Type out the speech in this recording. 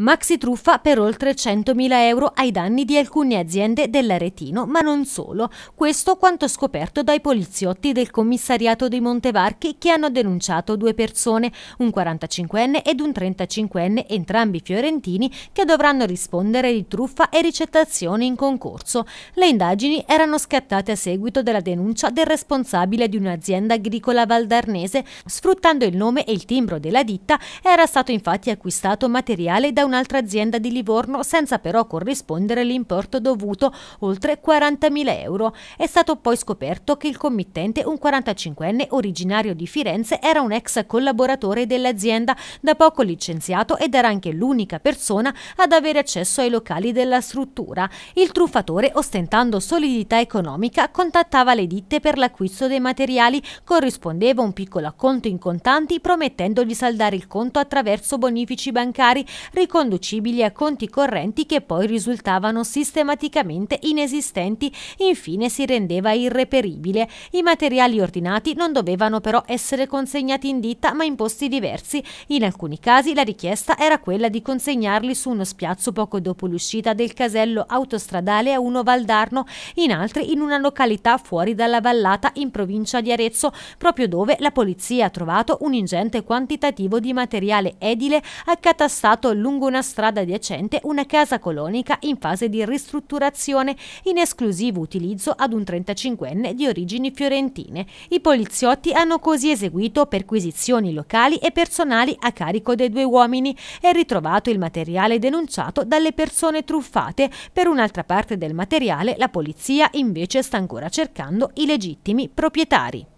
Maxi truffa per oltre 100.000 euro ai danni di alcune aziende dell'Aretino, ma non solo. Questo quanto scoperto dai poliziotti del commissariato di Montevarchi che hanno denunciato due persone, un 45enne ed un 35enne, entrambi fiorentini, che dovranno rispondere di truffa e ricettazione in concorso. Le indagini erano scattate a seguito della denuncia del responsabile di un'azienda agricola valdarnese. Sfruttando il nome e il timbro della ditta, era stato infatti acquistato materiale da un un'altra azienda di Livorno senza però corrispondere l'importo dovuto, oltre 40.000 euro. È stato poi scoperto che il committente, un 45enne originario di Firenze, era un ex collaboratore dell'azienda, da poco licenziato ed era anche l'unica persona ad avere accesso ai locali della struttura. Il truffatore, ostentando solidità economica, contattava le ditte per l'acquisto dei materiali, corrispondeva un piccolo acconto in contanti promettendo di saldare il conto attraverso bonifici bancari, riconducibili a conti correnti che poi risultavano sistematicamente inesistenti, infine si rendeva irreperibile. I materiali ordinati non dovevano però essere consegnati in ditta ma in posti diversi. In alcuni casi la richiesta era quella di consegnarli su uno spiazzo poco dopo l'uscita del casello autostradale a uno Valdarno, in altri in una località fuori dalla vallata in provincia di Arezzo, proprio dove la polizia ha trovato un ingente quantitativo di materiale edile accatastato lungo lungo una strada adiacente una casa colonica in fase di ristrutturazione in esclusivo utilizzo ad un 35enne di origini fiorentine. I poliziotti hanno così eseguito perquisizioni locali e personali a carico dei due uomini e ritrovato il materiale denunciato dalle persone truffate. Per un'altra parte del materiale la polizia invece sta ancora cercando i legittimi proprietari.